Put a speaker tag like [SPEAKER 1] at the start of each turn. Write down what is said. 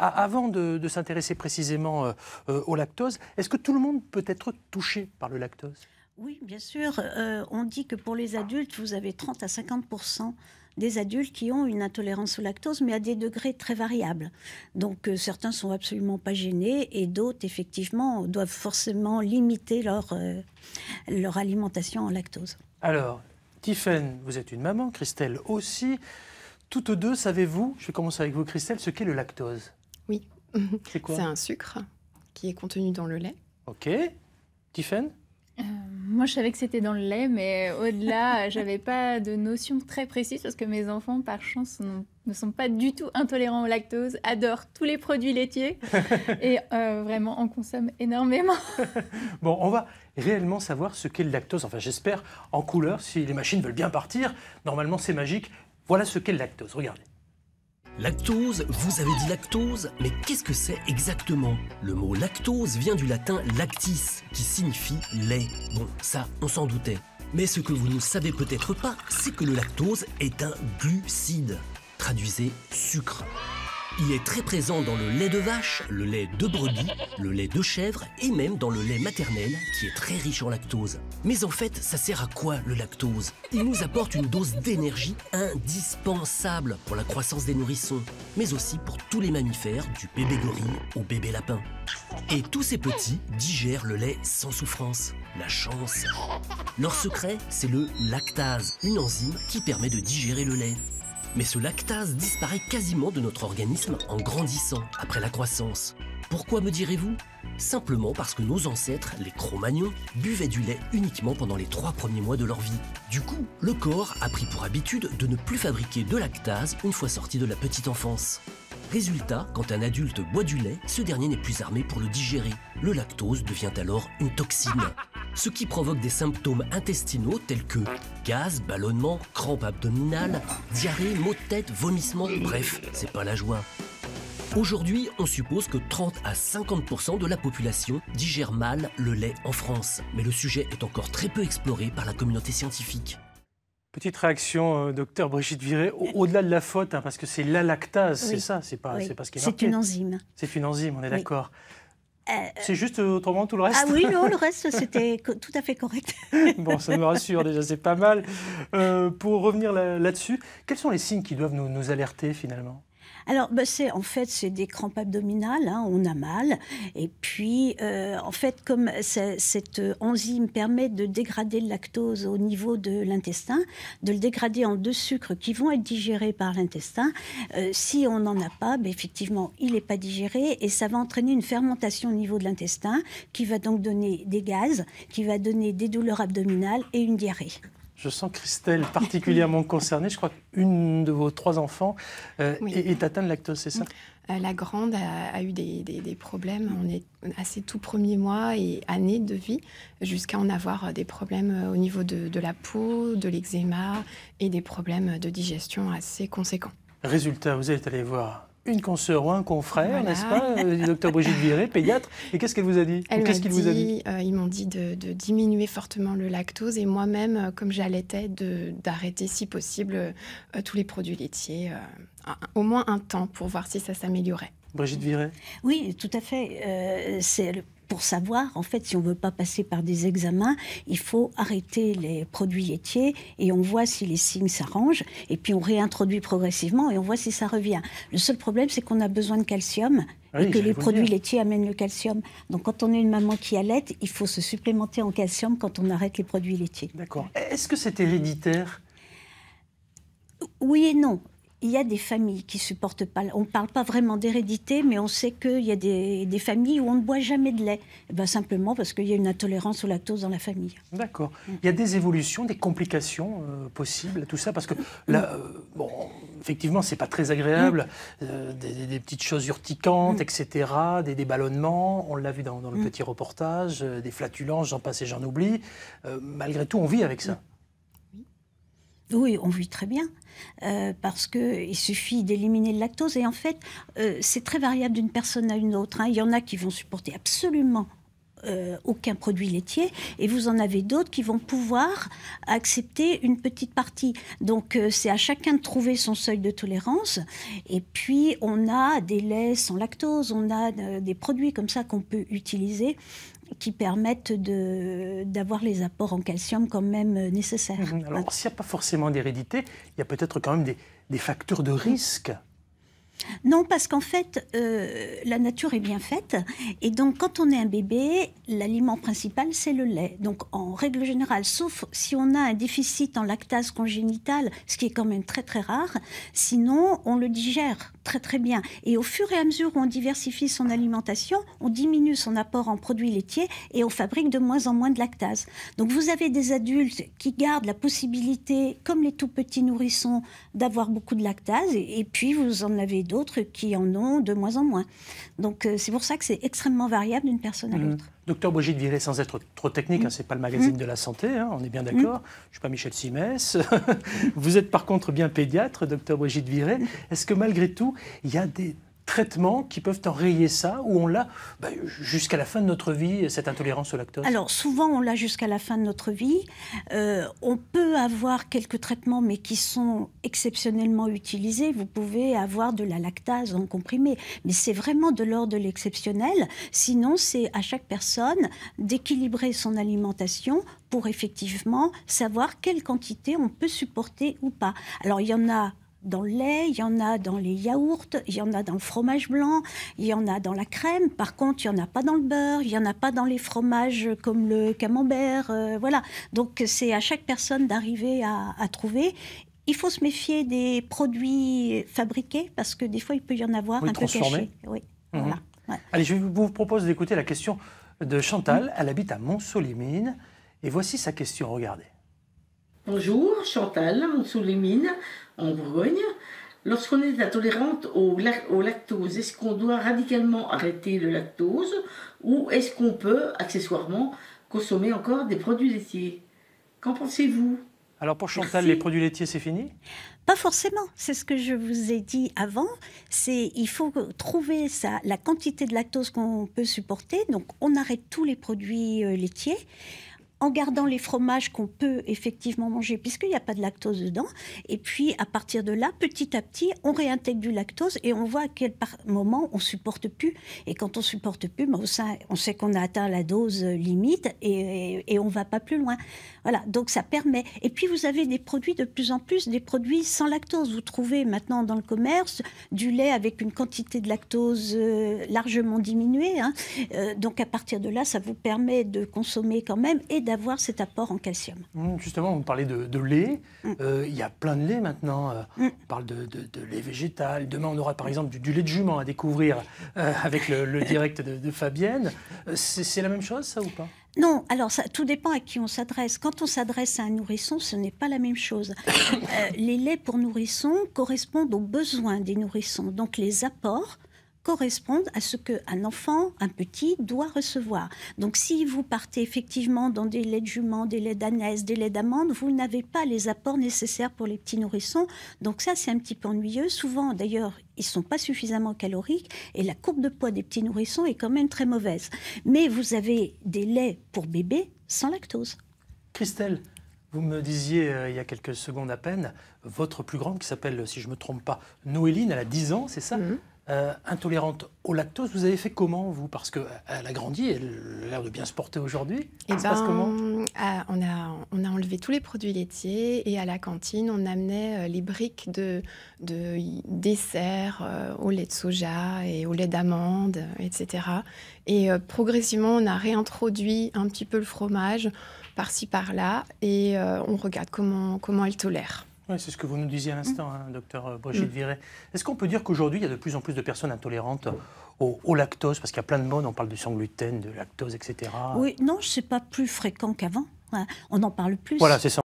[SPEAKER 1] Avant de, s'intéresser précisément euh, euh, au lactose, est-ce que tout le monde peut être touché par le lactose
[SPEAKER 2] Oui, bien sûr. Euh, on dit que pour les adultes, vous avez 30 à 50 des adultes qui ont une intolérance au lactose, mais à des degrés très variables. Donc certains certains sont absolument pas gênés et d'autres, effectivement, doivent forcément limiter leur, leur alimentation en lactose.
[SPEAKER 1] Alors, Tiffen, vous êtes une maman, Christelle aussi. Toutes deux, savez-vous, je vais commencer avec vous, Christelle, ce qu'est le lactose oui. C'est un sucre
[SPEAKER 2] qui est contenu dans le lait. Ok. Tiffen euh, moi, je savais que c'était dans le lait, mais au-delà, j'avais pas de notion très précise parce que mes enfants, par chance, ne sont pas du tout intolérants au lactose, adorent tous les produits laitiers et euh, vraiment en consomment énormément.
[SPEAKER 1] bon, on va réellement savoir ce qu'est le lactose. Enfin, j'espère en couleur, si les machines veulent bien partir. Normalement, c'est magique. Voilà ce qu'est le lactose. Regardez.
[SPEAKER 3] Lactose, vous avez dit lactose, mais qu'est-ce que c'est exactement Le mot lactose vient du latin lactis, qui signifie lait. Bon, ça, on s'en doutait. Mais ce que vous ne savez peut-être pas, c'est que le lactose est un glucide. Traduisez sucre. Il est très présent dans le lait de vache, le lait de brebis, le lait de chèvre et même dans le lait maternel qui est très riche en lactose. Mais en fait, ça sert à quoi le lactose Il nous apporte une dose d'énergie indispensable pour la croissance des nourrissons, mais aussi pour tous les mammifères, du bébé gorille au bébé lapin. Et tous ces petits digèrent le lait sans souffrance. La chance. Leur secret, c'est le lactase, une enzyme qui permet de digérer le lait. Mais ce lactase disparaît quasiment de notre organisme en grandissant après la croissance. Pourquoi me direz-vous Simplement parce que nos ancêtres, les Cro-Magnons, buvaient du lait uniquement pendant les trois premiers mois de leur vie. Du coup, le corps a pris pour habitude de ne plus fabriquer de lactase une fois sorti de la petite enfance. Résultat, quand un adulte boit du lait, ce dernier n'est plus armé pour le digérer. Le lactose devient alors une toxine ce qui provoque des symptômes intestinaux tels que gaz, ballonnement, crampes abdominales, diarrhée, maux de tête, vomissements, bref, c'est pas la joie. Aujourd'hui, on suppose que 30 à 50% de la population digère mal le lait en France, mais le sujet est encore très peu exploré par la communauté scientifique. Petite réaction,
[SPEAKER 1] euh, docteur Brigitte Viré, au-delà de la faute, hein, parce que c'est la lactase, c'est ça, c'est pas, C'est parce ce qui C'est une enzyme. C'est une enzyme, on est d'accord. Euh, c'est juste autrement tout le reste Ah oui, non, le reste c'était tout à fait correct. bon, ça me rassure déjà, c'est pas mal. Euh, pour revenir
[SPEAKER 2] là-dessus, quels sont les signes qui doivent nous alerter finalement alors, bah, c'est en fait, c'est des crampes abdominales, hein, on a mal. Et puis, euh, en fait, comme cette euh, enzyme permet de dégrader le lactose au niveau de l'intestin, de le dégrader en deux sucres qui vont être digérés par l'intestin, euh, si on n'en a pas, bah, effectivement, il n'est pas digéré et ça va entraîner une fermentation au niveau de l'intestin qui va donc donner des gaz, qui va donner des douleurs abdominales et une diarrhée.
[SPEAKER 1] Je sens Christelle particulièrement concernée. Je crois qu'une de vos trois enfants euh, est, atteinte de lactose, c'est ça
[SPEAKER 2] euh, La grande a, eu des, problèmes. On est à ses tout premiers mois et années de vie, jusqu'à en avoir euh, des problèmes au niveau de, la peau, de l'eczéma et des problèmes de digestion assez conséquents.
[SPEAKER 1] Résultat, vous êtes allé voir une consoeur ou un confrère, n'est-ce pas, euh, docteur Brigitte Viré, pédiatre. Et qu'est-ce qu'elle vous a dit Qu'est-ce qu'il vous a dit
[SPEAKER 2] euh, Ils m'ont dit de, diminuer fortement le lactose et moi-même, euh, comme j'allaitais, d'arrêter si possible tous les produits laitiers, au moins un temps pour voir si ça s'améliorait. Brigitte Viré Oui, tout à fait. c'est le pour savoir, en fait, si on ne veut pas passer par des examens, il faut arrêter les produits laitiers et on voit si les signes s'arrangent. Et puis on réintroduit progressivement et on voit si ça revient. Le seul problème, c'est qu'on a besoin de calcium. Ah et que les produits laitiers amènent le calcium. Donc quand on est une maman qui allait, il faut se supplémenter en calcium quand on arrête les produits laitiers. D'accord. Est-ce que c'est héréditaire Oui et non il y a des familles qui supportent pas. On ne parle pas vraiment d'hérédité, mais on sait qu'il y a des, familles où on ne boit jamais de lait. Eh ben, simplement parce qu'il y a une intolérance au lactose dans la famille.
[SPEAKER 1] D'accord. Mm. Il y a des évolutions, des complications euh, possibles à tout ça Parce que mm. là, euh, bon, effectivement, ce n'est pas très agréable. Mm. Euh, des, petites choses urticantes, etc. Des, des ballonnements, on l'a vu dans, dans le petit reportage, des flatulences, j'en passe et j'en oublie. malgré tout, on vit avec ça.
[SPEAKER 2] Oui, on vit très bien. Euh, parce qu'il suffit d'éliminer le lactose. Et en fait, euh, c'est très variable d'une personne à une autre. Hein. Il y en a qui vont supporter absolument euh, aucun produit laitier et vous en avez d'autres qui vont pouvoir accepter une petite partie. Donc c'est à chacun de trouver son seuil de tolérance et puis on a des laits sans lactose, on a des produits comme ça qu'on peut utiliser qui permettent d'avoir les apports en calcium quand même euh, nécessaires. Mmh, mmh.
[SPEAKER 1] Alors, s'il n'y a pas forcément d'hérédité, il y a peut-être quand même des, des facteurs de risque
[SPEAKER 2] non, parce qu'en fait, euh, la nature est bien faite. Et donc, quand on est un bébé, l'aliment principal, c'est le lait. Donc, en règle générale, sauf si on a un déficit en lactase congénitale, ce qui est quand même très très rare, sinon, on le digère très très bien. Et au fur et à mesure où on diversifie son alimentation, on diminue son apport en produits laitiers et on fabrique de moins en moins de lactase. Donc, vous avez des adultes qui gardent la possibilité, comme les tout petits nourrissons, d'avoir beaucoup de lactase. et puis, vous en avez d'autres qui en ont de moins en moins. Donc euh, c'est pour ça que c'est extrêmement variable d'une personne à mmh. l'autre.
[SPEAKER 1] Docteur Brigitte Viré, sans être trop technique, hein, mmh. c'est ce n'est pas le magazine mmh. de la santé, hein, on est bien d'accord. Je ne suis pas Michel Simès. vous êtes par contre bien pédiatre, docteur Brigitte Viré. Est-ce que malgré tout, il y a des traitements qui peuvent enrayer ça, ou on l'a bah, jusqu'à la fin de notre vie, cette intolérance au lactose Alors
[SPEAKER 2] souvent on l'a jusqu'à la fin de notre vie. Euh, on peut avoir quelques traitements, mais qui sont exceptionnellement utilisés. Vous pouvez avoir de la lactase en comprimé, mais c'est vraiment de l'ordre de l'exceptionnel. Sinon, c'est à chaque personne d'équilibrer son alimentation pour effectivement savoir quelle quantité on peut supporter ou pas. Alors il y en a dans le lait, il y en a dans les yaourts, il y en a dans le fromage blanc, il y en a dans la crème. Par contre, il n'y en a pas dans le beurre, il n'y en a pas dans les fromages comme le camembert. Euh, voilà. Donc, c'est à chaque personne d'arriver à, trouver. Il faut se méfier des produits fabriqués parce que des fois, il peut y en avoir un peu caché. Oui, mhm. voilà.
[SPEAKER 1] Allez, je vous propose d'écouter la question de Chantal. Mhm. Elle habite à Montsolimine. Et voici sa question, regardez. Bonjour, Chantal, mines
[SPEAKER 2] en Bourgogne. Lorsqu'on est intolérante au, lactose, est-ce qu'on doit radicalement arrêter le lactose ou est-ce qu'on peut accessoirement consommer encore des produits laitiers Qu'en pensez-vous
[SPEAKER 1] Alors pour Chantal, les produits laitiers, c'est fini
[SPEAKER 2] pas forcément, c'est ce que je vous ai dit avant, c'est il faut trouver ça, la quantité de lactose qu'on peut supporter, donc on arrête tous les produits euh, laitiers en gardant les fromages qu'on peut effectivement manger, puisqu'il n'y a pas de lactose dedans. Et puis, à partir de là, petit à petit, on réintègre du lactose et on voit à quel moment on supporte plus. Et quand on supporte plus, ben, on sait qu'on a atteint la dose limite et, et, on va pas plus loin. Voilà, donc ça permet. Et puis, vous avez des produits de plus en plus, des produits sans lactose. Vous trouvez maintenant dans le commerce du lait avec une quantité de lactose euh, largement diminuée. Hein. Euh, donc, à partir de là, ça vous permet de consommer quand même et d'avoir cet apport en calcium.
[SPEAKER 1] Mm, justement, on parlait de, lait. Mm. Euh, il y a plein de lait maintenant. Euh, mm. On parle de, lait végétal. Demain, on aura par exemple du, lait de jument à découvrir euh, avec le, direct de, Fabienne. C'est la même chose, ça ou pas
[SPEAKER 2] non, alors ça, tout dépend à qui on s'adresse. Quand on s'adresse à un nourrisson, ce n'est pas la même chose. les laits pour nourrissons correspondent aux besoins des nourrissons. Donc les apports correspondent à ce qu'un enfant, un petit, doit recevoir. Donc si vous partez effectivement dans des laits de jument, des laits d'ânesse, des laits d'amande, vous n'avez pas les apports nécessaires pour les petits nourrissons. Donc ça, c'est un petit peu ennuyeux. Souvent, d'ailleurs, ils sont pas suffisamment caloriques et la courbe de poids des petits nourrissons est quand même très mauvaise. Mais vous avez des laits pour bébés sans lactose. Christelle,
[SPEAKER 1] vous me disiez euh, il y a quelques secondes à peine, votre plus grande, qui s'appelle, si je ne me trompe pas, Noéline, elle a 10 ans, c'est ça mhm. Euh, intolérante au lactose. Vous avez fait comment, vous Parce qu'elle euh, a grandi, elle a l'air de bien se porter aujourd'hui. Et eh comment
[SPEAKER 2] ben, euh, on, a, enlevé tous les produits laitiers et à la cantine, on amenait les briques de, de dessert au lait de soja et au lait d'amande, etc. Et progressivement, on a réintroduit un petit peu le fromage par-ci, par-là et on regarde comment, comment elle tolère.
[SPEAKER 1] Oui, c'est ce que vous nous disiez à l'instant, hein, docteur euh, Brigitte mm. Viret. Est-ce qu'on peut dire qu'aujourd'hui, il y a de plus en plus de personnes intolérantes au, lactose Parce qu'il y a plein de modes, on parle de sang gluten, de lactose, etc. Oui,
[SPEAKER 2] non, n'est pas plus fréquent qu'avant. Hein. On en parle plus. Voilà, c'est